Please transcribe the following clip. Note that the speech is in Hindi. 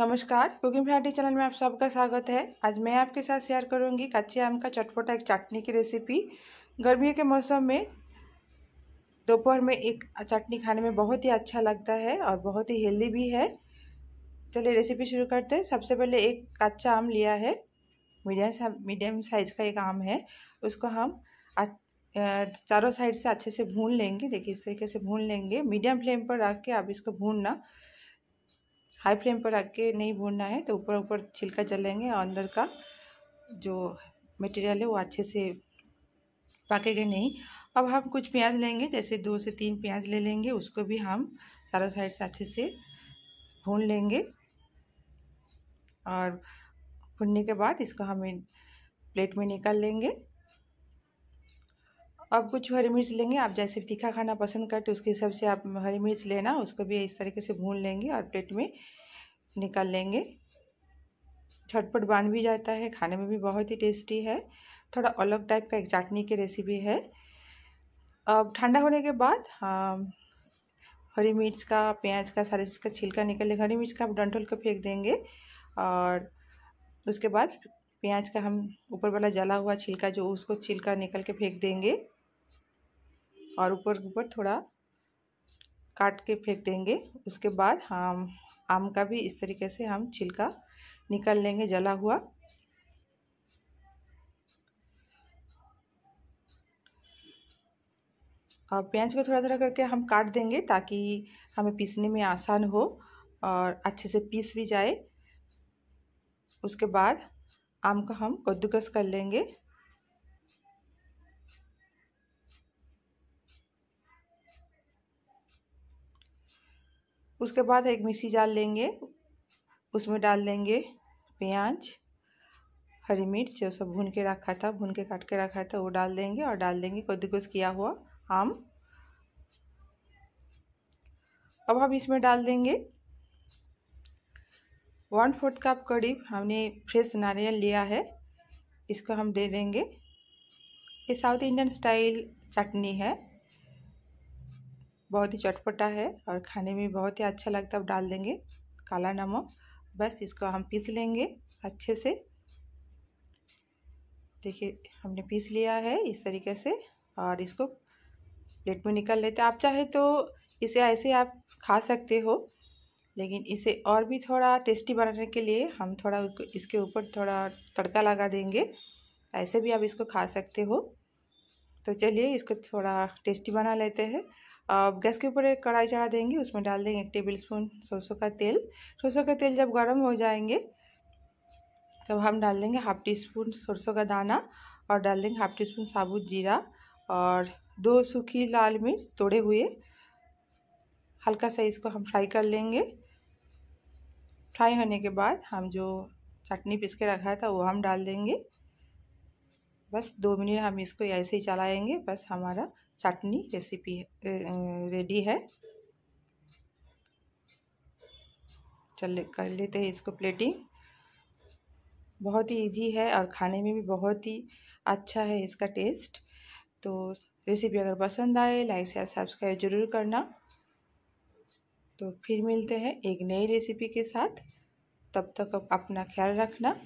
नमस्कार कुकिंग फैटी चैनल में आप सबका स्वागत है आज मैं आपके साथ शेयर करूंगी कच्चे आम का चटपटा एक चटनी की रेसिपी गर्मियों के मौसम में दोपहर में एक चटनी खाने में बहुत ही अच्छा लगता है और बहुत ही हेल्दी भी है चलिए रेसिपी शुरू करते हैं सबसे पहले एक कच्चा आम लिया है मीडियम मीडियम साइज़ का एक आम है उसको हम चारों साइड से अच्छे से भून लेंगे देखिए इस तरीके से भून लेंगे मीडियम फ्लेम पर रख के आप इसको भूनना हाई फ्लेम पर रख के नहीं भूनना है तो ऊपर ऊपर छिलका जलेंगे और अंदर का जो मटेरियल है वो अच्छे से पकेंगे नहीं अब हम कुछ प्याज लेंगे जैसे दो से तीन प्याज ले लेंगे उसको भी हम चारों साइड से अच्छे से भून लेंगे और भूनने के बाद इसको हम प्लेट में निकाल लेंगे अब कुछ हरी मिर्च लेंगे आप जैसे तीखा खाना पसंद करते उसके हिसाब से आप हरी मिर्च लेना उसको भी इस तरीके से भून लेंगे और प्लेट में निकाल लेंगे झटपट बन भी जाता है खाने में भी बहुत ही टेस्टी है थोड़ा अलग टाइप का एक चाटनी की रेसिपी है अब ठंडा होने के बाद हाँ, हरी मिर्च का प्याज का सारे चीज़ का छिलका लेंगे हरी मिर्च का आप डंठल को फेंक देंगे और उसके बाद प्याज का हम ऊपर वाला जला हुआ छिलका जो उसको छिलका निकल के फेंक देंगे और ऊपर ऊपर थोड़ा काट के फेंक देंगे उसके बाद हम आम का भी इस तरीके से हम छिलका निकाल लेंगे जला हुआ और प्याज को थोड़ा थोड़ा करके हम काट देंगे ताकि हमें पीसने में आसान हो और अच्छे से पीस भी जाए उसके बाद आम का हम कद्दूकस कर लेंगे उसके बाद एक मिक्सी जार लेंगे उसमें डाल देंगे प्याज हरी मिर्च जो सब भून के रखा था भून के काट के रखा था वो डाल देंगे और डाल देंगे कद्दूकस किया हुआ आम अब हम इसमें डाल देंगे वन फोर्थ कप करीब हमने फ्रेश नारियल लिया है इसको हम दे देंगे ये साउथ इंडियन स्टाइल चटनी है बहुत ही चटपटा है और खाने में बहुत ही अच्छा लगता है डाल देंगे काला नमक बस इसको हम पीस लेंगे अच्छे से देखिए हमने पीस लिया है इस तरीके से और इसको प्लेट में निकाल लेते आप चाहे तो इसे ऐसे आप खा सकते हो लेकिन इसे और भी थोड़ा टेस्टी बनाने के लिए हम थोड़ा इसके ऊपर थोड़ा तड़का लगा देंगे ऐसे भी आप इसको खा सकते हो तो चलिए इसको थोड़ा टेस्टी बना लेते हैं अब गैस के ऊपर एक कढ़ाई चढ़ा देंगे उसमें डाल देंगे एक टेबल स्पून सरसों का तेल सरसों का तेल जब गर्म हो जाएंगे तब हम डाल देंगे हाफ टी स्पून सरसों का दाना और डाल देंगे हाफ टी स्पून साबुत जीरा और दो सूखी लाल मिर्च तोड़े हुए हल्का सा इसको हम फ्राई कर लेंगे फ्राई होने के बाद हम जो चटनी पीस के रखा था वो हम डाल देंगे बस दो मिनट हम इसको ऐसे ही चलाएंगे बस हमारा चटनी रेसिपी रेडी है चल कर लेते हैं इसको प्लेटिंग बहुत ही इजी है और खाने में भी बहुत ही अच्छा है इसका टेस्ट तो रेसिपी अगर पसंद आए लाइक शेयर सब्सक्राइब जरूर करना तो फिर मिलते हैं एक नई रेसिपी के साथ तब तक अपना ख्याल रखना